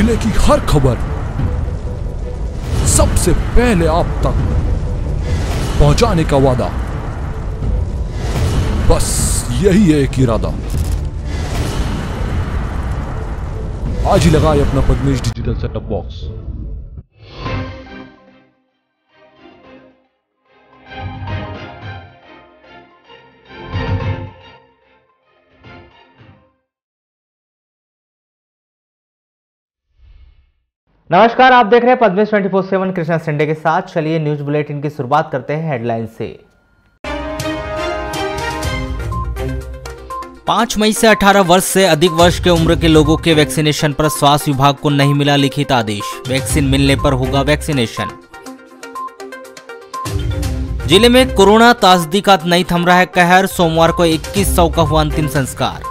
जिले की हर खबर सबसे पहले आप तक पहुंचाने का वादा बस यही है एक इरादा आज ही लगाए अपना पद्मेश डिजिटल सेटअप बॉक्स नमस्कार आप देख रहे हैं Padmesh twenty four seven Krishna Sunday के साथ चलिए न्यूज बुलेटिन की शुरुआत करते हैं हेडलाइन से पांच मई से अठारह वर्ष से अधिक वर्ष के उम्र के लोगों के वैक्सीनेशन पर स्वास्थ्य विभाग को नहीं मिला लिखित आदेश वैक्सीन मिलने पर होगा वैक्सीनेशन जिले में कोरोना ताजदी का नहीं थम रहा है कहर सोमवार को इक्कीस सौ का हुआ अंतिम संस्कार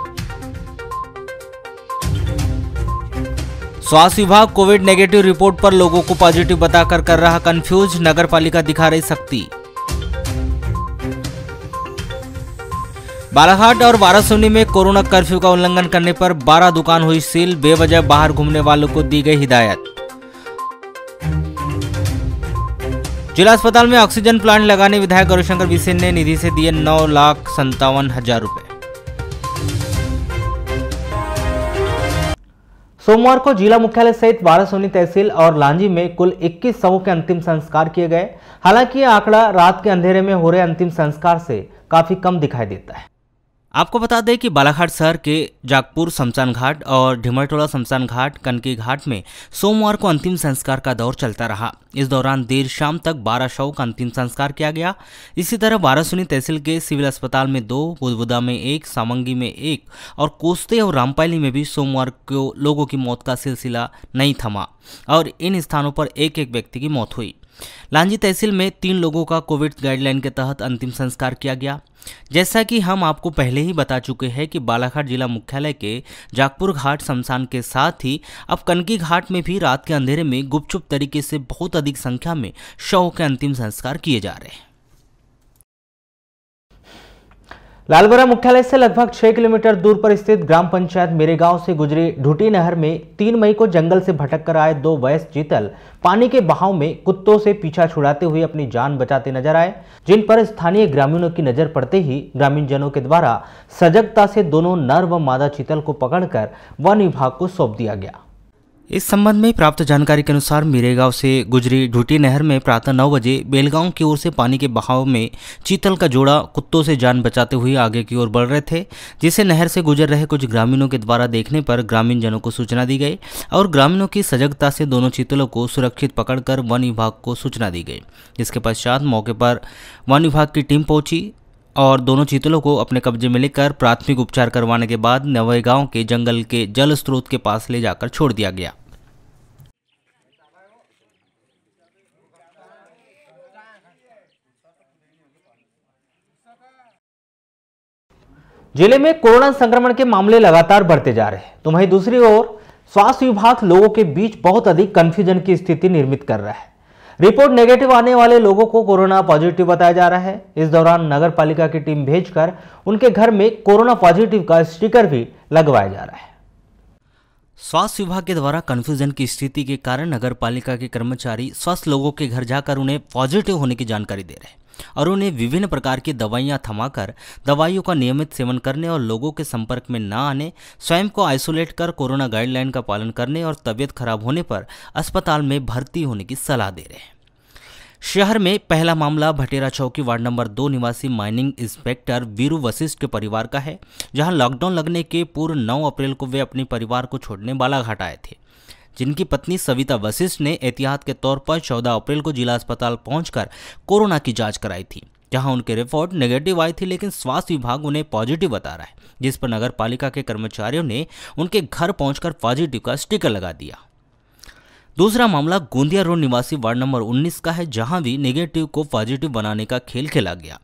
स्वास्थ्य विभाग कोविड नेगेटिव रिपोर्ट पर लोगों को पॉजिटिव बताकर कर रहा कंफ्यूज नगर पालिका दिखा रही सख्ती बालाघाट और बारासोनी में कोरोना कर्फ्यू का उल्लंघन करने पर 12 दुकान हुई सील बेवजह बाहर घूमने वालों को दी गई हिदायत जिला अस्पताल में ऑक्सीजन प्लांट लगाने विधायक गौरीशंकर बिसेन ने निधि से दिए नौ लाख संतावन हजार रूपये सोमवार को जिला मुख्यालय सहित बारासोनी तहसील और लांजी में कुल 21 शवों के अंतिम संस्कार किए गए हालांकि ये आंकड़ा रात के अंधेरे में हो रहे अंतिम संस्कार से काफी कम दिखाई देता है आपको बता दें कि बालाघाट शहर के जागपुर शमशान घाट और ढिमरटोला शमशान घाट कनकी घाट में सोमवार को अंतिम संस्कार का दौर चलता रहा इस दौरान देर शाम तक बारह शव का अंतिम संस्कार किया गया इसी तरह बारासुनी तहसील के सिविल अस्पताल में दो बुदबुदा में एक सामंगी में एक और कोसते और रामपाली में भी सोमवार को लोगों की मौत का सिलसिला नहीं थमा और इन स्थानों पर एक एक व्यक्ति की मौत हुई लांजी तहसील में तीन लोगों का कोविड गाइडलाइन के तहत अंतिम संस्कार किया गया जैसा कि हम आपको पहले ही बता चुके हैं कि बालाघाट जिला मुख्यालय के जागपुर घाट शमशान के साथ ही अब कनकी घाट में भी रात के अंधेरे में गुपचुप तरीके से बहुत अधिक संख्या में शव के अंतिम संस्कार किए जा रहे हैं लालबरा मुख्यालय से लगभग छह किलोमीटर दूर पर स्थित ग्राम पंचायत मेरे गांव से गुजरी ढूटी नहर में तीन मई को जंगल से भटक कर आए दो वयस चीतल पानी के बहाव में कुत्तों से पीछा छुड़ाते हुए अपनी जान बचाते नजर आए जिन पर स्थानीय ग्रामीणों की नजर पड़ते ही ग्रामीण जनों के द्वारा सजगता से दोनों नर व मादा चीतल को पकड़कर वन विभाग को सौंप दिया गया इस संबंध में प्राप्त जानकारी के अनुसार मीरेगांव से गुजरी ढूटी नहर में प्रातः नौ बजे बेलगांव की ओर से पानी के बहाव में चीतल का जोड़ा कुत्तों से जान बचाते हुए आगे की ओर बढ़ रहे थे जिसे नहर से गुजर रहे कुछ ग्रामीणों के द्वारा देखने पर ग्रामीण जनों को सूचना दी गई और ग्रामीणों की सजगता से दोनों चीतलों को सुरक्षित पकड़कर वन विभाग को सूचना दी गई जिसके पश्चात मौके पर वन विभाग की टीम पहुंची और दोनों चीतलों को अपने कब्जे में लेकर प्राथमिक उपचार करवाने के बाद नवेगांव के जंगल के जल स्रोत के पास ले जाकर छोड़ दिया गया जिले में कोरोना संक्रमण के मामले लगातार बढ़ते जा रहे हैं तो वहीं दूसरी ओर स्वास्थ्य विभाग लोगों के बीच बहुत अधिक कंफ्यूजन की स्थिति निर्मित कर रहा है रिपोर्ट नेगेटिव आने वाले लोगों को कोरोना पॉजिटिव बताया जा रहा है इस दौरान नगर पालिका की टीम भेजकर उनके घर में कोरोना पॉजिटिव का स्टिकर भी लगवाया जा रहा है स्वास्थ्य विभाग के द्वारा कन्फ्यूजन की स्थिति के कारण नगर पालिका के कर्मचारी स्वस्थ लोगों के घर जाकर उन्हें पॉजिटिव होने की जानकारी दे रहे हैं और उन्हें विभिन्न प्रकार की दवाइयां थमाकर दवाइयों का नियमित सेवन करने और लोगों के संपर्क में न आने स्वयं को आइसोलेट कर कोरोना गाइडलाइन का पालन करने और तबियत खराब होने पर अस्पताल में भर्ती होने की सलाह दे रहे हैं शहर में पहला मामला भटेरा चौकी वार्ड नंबर दो निवासी माइनिंग इंस्पेक्टर वीरू वशिष्ठ के परिवार का है जहां लॉकडाउन लगने के पूर्व 9 अप्रैल को वे अपने परिवार को छोड़ने बालाघाट आए थे जिनकी पत्नी सविता वशिष्ठ ने एहतियात के तौर पर 14 अप्रैल को जिला अस्पताल पहुंचकर कोरोना की जांच कराई थी जहां उनके रिपोर्ट नेगेटिव आई थी लेकिन स्वास्थ्य विभाग उन्हें पॉजिटिव बता रहा है जिस पर नगर पालिका के कर्मचारियों ने उनके घर पहुंचकर पॉजिटिव का स्टिकर लगा दिया दूसरा मामला गोंदिया रोड निवासी वार्ड नंबर 19 का है जहां भी नेगेटिव को पॉजिटिव बनाने का खेल खेला गया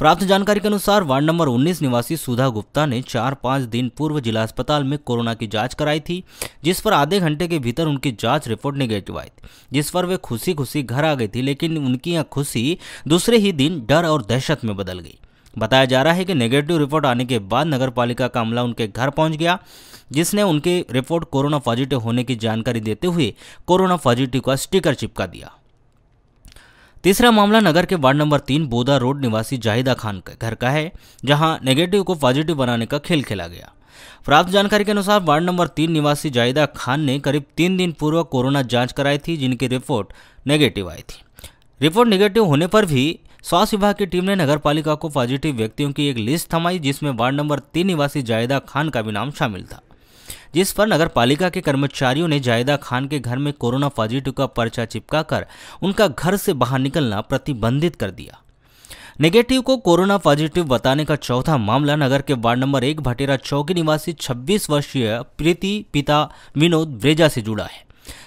प्राप्त जानकारी के अनुसार वार्ड नंबर 19 निवासी सुधा गुप्ता ने चार पाँच दिन पूर्व जिला अस्पताल में कोरोना की जांच कराई थी जिस पर आधे घंटे के भीतर उनकी जांच रिपोर्ट निगेटिव आई थी जिस पर वे खुशी खुशी घर आ गई थी लेकिन उनकी यह खुशी दूसरे ही दिन डर और दहशत में बदल गई बताया जा रहा है कि नेगेटिव रिपोर्ट आने के बाद नगर पालिका का अमला उनके घर पहुंच गया जिसने उनकी रिपोर्ट कोरोना पॉजिटिव होने की जानकारी देते हुए कोरोना पॉजिटिव का स्टिकर चिपका दिया तीसरा मामला नगर के वार्ड नंबर तीन बोदा रोड निवासी जाहिदा खान के घर का है जहां नेगेटिव को पॉजिटिव बनाने का खेल खेला गया प्राप्त जानकारी के अनुसार वार्ड नंबर तीन निवासी जाहिदा खान ने करीब तीन दिन पूर्व कोरोना जांच कराई थी जिनकी रिपोर्ट नेगेटिव आई थी रिपोर्ट नेगेटिव होने पर भी स्वास्थ्य विभाग की टीम ने पालिका को पॉजिटिव व्यक्तियों की एक लिस्ट थमाई जिसमें वार्ड नंबर तीन निवासी जाहिदा खान का भी नाम शामिल था जिस पर नगर पालिका के कर्मचारियों ने जायदा खान के घर में कोरोना पॉजिटिव का पर्चा चिपका कर उनका घर से बाहर निकलना प्रतिबंधित कर दिया नेगेटिव को कोरोना पॉजिटिव बताने का चौथा मामला नगर के वार्ड नंबर एक भटेरा चौकी निवासी 26 वर्षीय प्रीति पिता विनोद ब्रेजा से जुड़ा है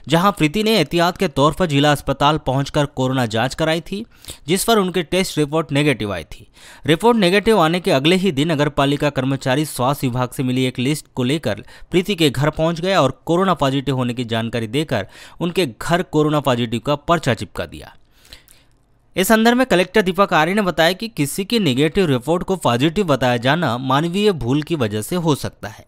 जहां प्रीति ने एहतियात के तौर पर जिला अस्पताल पहुंचकर कोरोना जांच कराई थी जिस पर उनकी टेस्ट रिपोर्ट नेगेटिव आई थी रिपोर्ट नेगेटिव आने के अगले ही दिन नगर पालिका कर्मचारी स्वास्थ्य विभाग से मिली एक लिस्ट को लेकर प्रीति के घर पहुंच गए और कोरोना पॉजिटिव होने की जानकारी देकर उनके घर कोरोना पॉजिटिव का पर्चा चिपका दिया इस संदर्भ में कलेक्टर दीपक आर्य ने बताया कि किसी की निगेटिव रिपोर्ट को पॉजिटिव बताया जाना मानवीय भूल की वजह से हो सकता है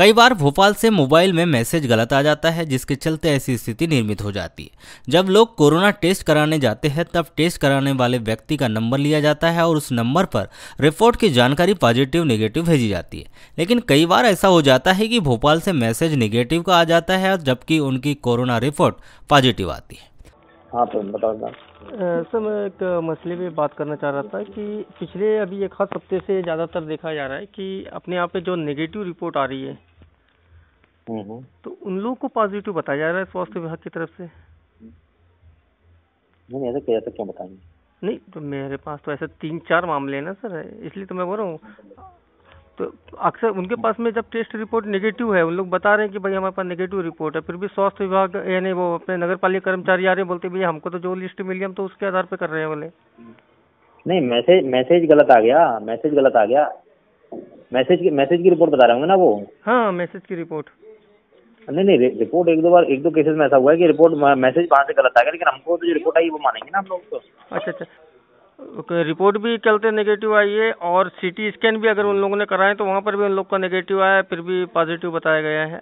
कई बार भोपाल से मोबाइल में मैसेज गलत आ जाता है जिसके चलते ऐसी स्थिति निर्मित हो जाती है जब लोग कोरोना टेस्ट कराने जाते हैं तब टेस्ट कराने वाले व्यक्ति का नंबर लिया जाता है और उस नंबर पर रिपोर्ट की जानकारी पॉजिटिव नेगेटिव भेजी जाती है लेकिन कई बार ऐसा हो जाता है कि भोपाल से मैसेज नेगेटिव का आ जाता है जबकि उनकी कोरोना रिपोर्ट पॉजिटिव आती है हाँ तो बताओ सर मैं एक मसले पे बात करना चाह रहा था कि पिछले अभी एक खास हफ्ते से ज़्यादातर देखा जा रहा है कि अपने यहाँ पे जो नेगेटिव रिपोर्ट आ रही है तो उन लोगों को पॉजिटिव बताया जा रहा है स्वास्थ्य विभाग की तरफ से नहीं ऐसा तो क्या तो क्या बताएंगे नहीं तो मेरे पास तो ऐसे तीन चार मामले हैं ना सर इसलिए तो मैं बोल रहा हूँ तो अक्सर उनके पास में जब टेस्ट रिपोर्ट नेगेटिव है उन लोग बता रहे हैं कि भाई हमारे पास नेगेटिव रिपोर्ट है फिर भी स्वास्थ्य विभाग यानी वो अपने नगर पालिका कर्मचारी आ रहे हैं बोलते भैया हमको तो जो लिस्ट मिली हम तो उसके आधार पर कर रहे हैं बोले नहीं मैसेज मैसेज गलत आ गया मैसेज गलत आ गया मैसेज की मैसेज की रिपोर्ट बता रहे होंगे ना वो हाँ मैसेज की रिपोर्ट नहीं नहीं रिपोर्ट एक दो बार एक दो केसेस में ऐसा हुआ है कि रिपोर्ट मैसेज वहाँ से गलत आ गया लेकिन हमको तो जो रिपोर्ट आई वो मानेंगे ना हम लोग तो अच्छा अच्छा रिपोर्ट भी चलते नेगेटिव आई है और सीटी स्कैन भी अगर उन लोगों ने कराए तो वहाँ पर भी उन लोग का नेगेटिव आया फिर भी पॉजिटिव बताया गया है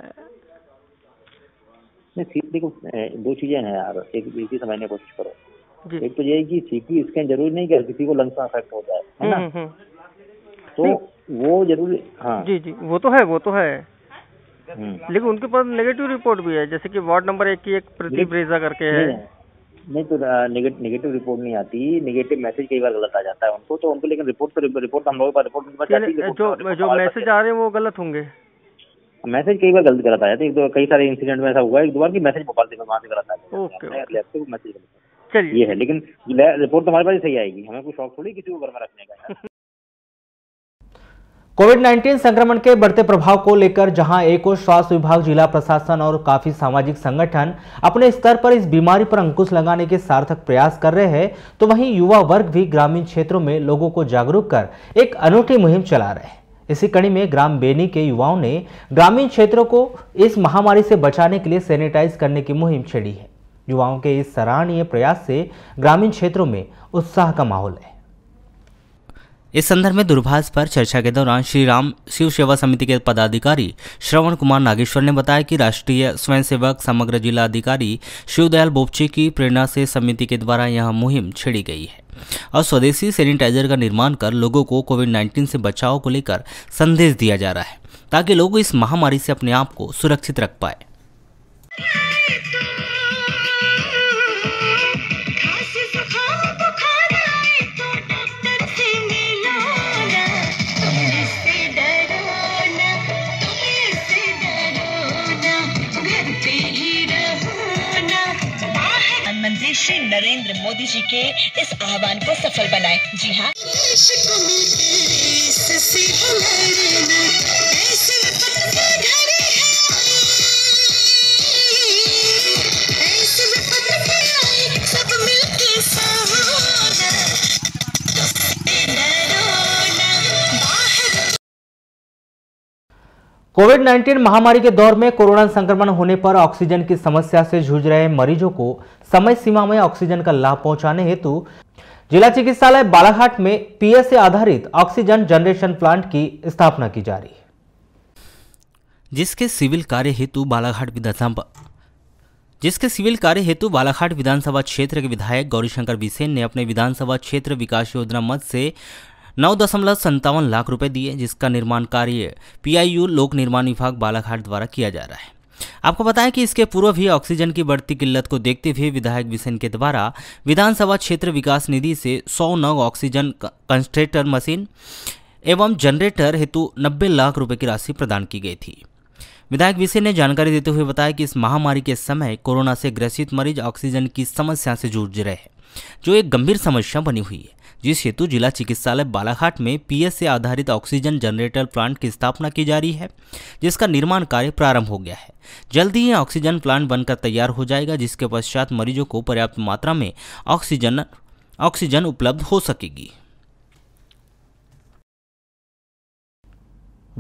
नहीं सीटी दो चीजें हैं यार एक एक ही समझने की कोशिश करो एक तो ये है कि सीटी स्कैन जरूरी नहीं कि किसी को लंग्स में अफेक्ट होता जाए है ना हम्म, हम्म, हम्म। तो वो जरूरी हाँ जी जी वो तो है वो तो है हम्म। हम्म। लेकिन उनके पास नेगेटिव रिपोर्ट भी है जैसे कि वार्ड नंबर एक की एक प्रदीप रेजा करके है नहीं तो नेगेटिव रिपोर्ट नहीं आती नेगेटिव मैसेज कई बार गलत आ जाता है उनको तो उनको लेकिन रिपोर्ट तो रिपोर्ट हम लोगों के रिपोर्ट उनके पास जो तो जो मैसेज आ रहे हैं वो गलत होंगे मैसेज कई बार गलत गलत आ जाते हैं तो कई सारे इंसिडेंट में ऐसा हुआ एक दो बार की मैसेज भोपाल से वहाँ से गलत आ जाता है मैसेज गलत ये है लेकिन रिपोर्ट तो हमारे पास सही आएगी हमें कोई शौक थोड़ी किसी को घर में रखने का कोविड 19 संक्रमण के बढ़ते प्रभाव को लेकर जहां एक और स्वास्थ्य विभाग जिला प्रशासन और काफी सामाजिक संगठन अपने स्तर पर इस बीमारी पर अंकुश लगाने के सार्थक प्रयास कर रहे हैं तो वहीं युवा वर्ग भी ग्रामीण क्षेत्रों में लोगों को जागरूक कर एक अनूठी मुहिम चला रहे हैं इसी कड़ी में ग्राम बेनी के युवाओं ने ग्रामीण क्षेत्रों को इस महामारी से बचाने के लिए सैनिटाइज करने की मुहिम छेड़ी है युवाओं के इस सराहनीय प्रयास से ग्रामीण क्षेत्रों में उत्साह का माहौल है इस संदर्भ में दूरभाष पर चर्चा के दौरान श्री राम शिव सेवा समिति के पदाधिकारी श्रवण कुमार नागेश्वर ने बताया कि राष्ट्रीय स्वयंसेवक समग्र जिला अधिकारी शिवदयाल बोपचे की प्रेरणा से समिति के द्वारा यह मुहिम छेड़ी गई है और स्वदेशी सैनिटाइजर का निर्माण कर लोगों को कोविड 19 से बचाव को लेकर संदेश दिया जा रहा है ताकि लोग इस महामारी से अपने आप को सुरक्षित रख पाए श्री नरेंद्र मोदी जी के इस आह्वान को सफल बनाए जी हाँ कोविड 19 महामारी के दौर में कोरोना संक्रमण होने पर ऑक्सीजन की समस्या से जूझ रहे मरीजों को समय सीमा में ऑक्सीजन का लाभ पहुंचाने हेतु जिला चिकित्सालय बालाघाट में पीएसए आधारित ऑक्सीजन जनरेशन प्लांट की स्थापना की जा रही है जिसके सिविल कार्य हेतु बालाघाट विधानसभा जिसके सिविल कार्य हेतु बालाघाट विधानसभा क्षेत्र के विधायक गौरीशंकर बिसेन ने अपने विधानसभा क्षेत्र विकास योजना मद से नौ दशमलव संतावन लाख रुपए दिए जिसका निर्माण कार्य पीआईयू लोक निर्माण विभाग बालाघाट द्वारा किया जा रहा है आपको बताएं कि इसके पूर्व भी ऑक्सीजन की बढ़ती किल्लत को देखते हुए विधायक बिसेन के द्वारा विधानसभा क्षेत्र विकास निधि से सौ नग ऑक्सीजन कंस्ट्रेटर मशीन एवं जनरेटर हेतु नब्बे लाख रुपए की राशि प्रदान की गई थी विधायक विसे ने जानकारी देते हुए बताया कि इस महामारी के समय कोरोना से ग्रसित मरीज ऑक्सीजन की समस्या से जूझ रहे हैं जो एक गंभीर समस्या बनी हुई है जिस हेतु जिला चिकित्सालय बालाघाट में पीएस से आधारित ऑक्सीजन जनरेटर प्लांट की स्थापना की जा रही है जिसका निर्माण कार्य प्रारंभ हो गया है जल्द ही ऑक्सीजन प्लांट बनकर तैयार हो जाएगा जिसके पश्चात मरीजों को पर्याप्त मात्रा में ऑक्सीजन ऑक्सीजन उपलब्ध हो सकेगी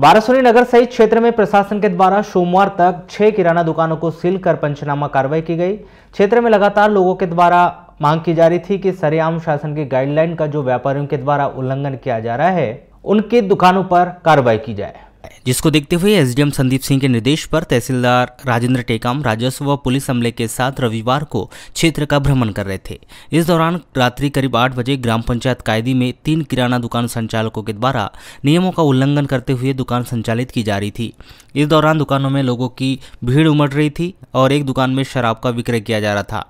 बारासोनी नगर सहित क्षेत्र में प्रशासन के द्वारा सोमवार तक छह किराना दुकानों को सील कर पंचनामा कार्रवाई की गई क्षेत्र में लगातार लोगों के द्वारा मांग की जा रही थी कि सरेआम शासन की गाइडलाइन का जो व्यापारियों के द्वारा उल्लंघन किया जा रहा है उनके दुकानों पर कार्रवाई की जाए जिसको देखते हुए एसडीएम संदीप सिंह के निर्देश पर तहसीलदार राजेंद्र टेकाम राजस्व व पुलिस अमले के साथ रविवार को क्षेत्र का भ्रमण कर रहे थे इस दौरान रात्रि करीब आठ बजे ग्राम पंचायत कायदी में तीन किराना दुकान संचालकों के द्वारा नियमों का उल्लंघन करते हुए दुकान संचालित की जा रही थी इस दौरान दुकानों में लोगों की भीड़ उमड़ रही थी और एक दुकान में शराब का विक्रय किया जा रहा था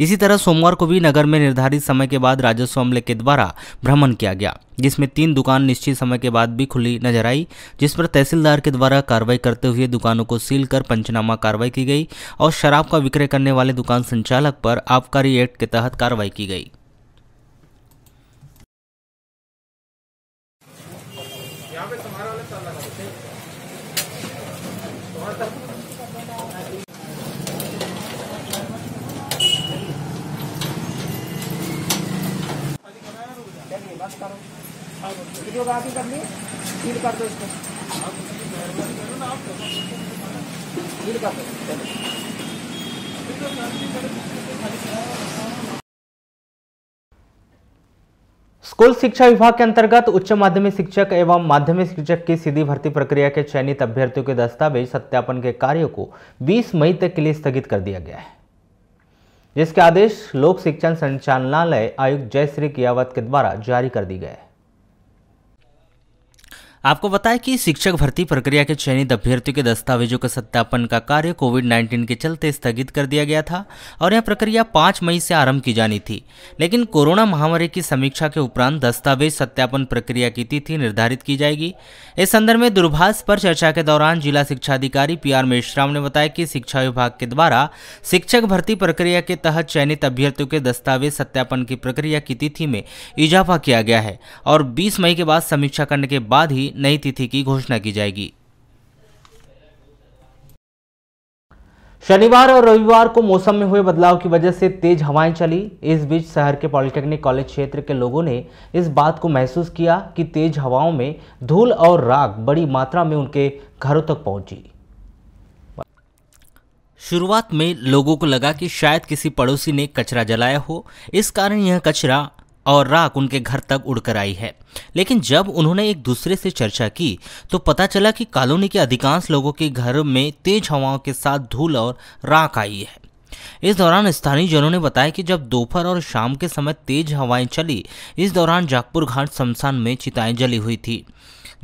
इसी तरह सोमवार को भी नगर में निर्धारित समय के बाद राजस्व अमले के द्वारा भ्रमण किया गया जिसमें तीन दुकान निश्चित समय के बाद भी खुली नजर आई जिस पर तहसीलदार के द्वारा कार्रवाई करते हुए दुकानों को सील कर पंचनामा कार्रवाई की गई और शराब का विक्रय करने वाले दुकान संचालक पर आबकारी एक्ट के तहत कार्रवाई की गई वीडियो कर लिए फील कर दो इसको फील कर दो स्कूल शिक्षा विभाग के अंतर्गत उच्च माध्यमिक शिक्षक एवं माध्यमिक शिक्षक की सीधी भर्ती प्रक्रिया के चयनित अभ्यर्थियों के दस्तावेज सत्यापन के कार्यों को 20 मई तक के लिए स्थगित कर दिया गया है जिसके आदेश लोक शिक्षण संचालनालय आयुक्त जयश्री कियावत के द्वारा जारी कर दिए गए आपको बताया कि शिक्षक भर्ती प्रक्रिया के चयनित अभ्यर्थियों के दस्तावेजों के सत्यापन का कार्य कोविड 19 के चलते स्थगित कर दिया गया था और यह प्रक्रिया 5 मई से आरंभ की जानी थी लेकिन कोरोना महामारी की समीक्षा के उपरांत दस्तावेज सत्यापन प्रक्रिया की तिथि निर्धारित की जाएगी इस संदर्भ में दुर्भाष पर चर्चा के दौरान जिला शिक्षा अधिकारी पी आर मेश्राम ने बताया कि शिक्षा विभाग के द्वारा शिक्षक भर्ती प्रक्रिया के तहत चयनित अभ्यर्थियों के दस्तावेज सत्यापन की प्रक्रिया की तिथि में इजाफा किया गया है और बीस मई के बाद समीक्षा करने के बाद ही नई तिथि की घोषणा की जाएगी शनिवार और रविवार को मौसम में हुए बदलाव की वजह से तेज हवाएं चली इस बीच शहर के पॉलिटेक्निक कॉलेज क्षेत्र के लोगों ने इस बात को महसूस किया कि तेज हवाओं में धूल और राग बड़ी मात्रा में उनके घरों तक पहुंची शुरुआत में लोगों को लगा कि शायद किसी पड़ोसी ने कचरा जलाया हो इस कारण यह कचरा और राख उनके घर तक उड़कर आई है लेकिन जब उन्होंने एक दूसरे से चर्चा की तो पता चला कि कॉलोनी के अधिकांश लोगों के घर में तेज हवाओं के साथ धूल और राख आई है इस दौरान स्थानीय जनों ने बताया कि जब दोपहर और शाम के समय तेज हवाएं चली इस दौरान जागपुर घाट शमशान में चिताएं जली हुई थी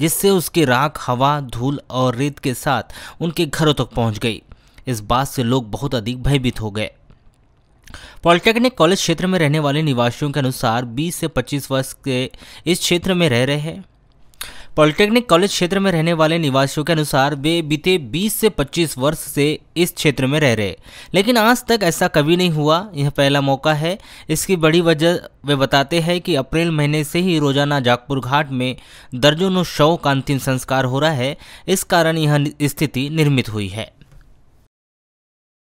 जिससे उसकी राख हवा धूल और रेत के साथ उनके घरों तक पहुंच गई इस बात से लोग बहुत अधिक भयभीत हो गए पॉलिटेक्निक कॉलेज क्षेत्र में रहने वाले निवासियों के अनुसार 20 से 25 वर्ष के इस क्षेत्र में रह रहे हैं पॉलिटेक्निक कॉलेज क्षेत्र में रहने वाले निवासियों के अनुसार वे बीते 20 से 25 वर्ष से इस क्षेत्र में रह रहे लेकिन आज तक ऐसा कभी नहीं हुआ यह पहला मौका है इसकी बड़ी वजह वे बताते हैं कि अप्रैल महीने से ही रोजाना जागपुर घाट में दर्जनों शव का अंतिम संस्कार हो रहा है इस कारण यह स्थिति निर्मित हुई है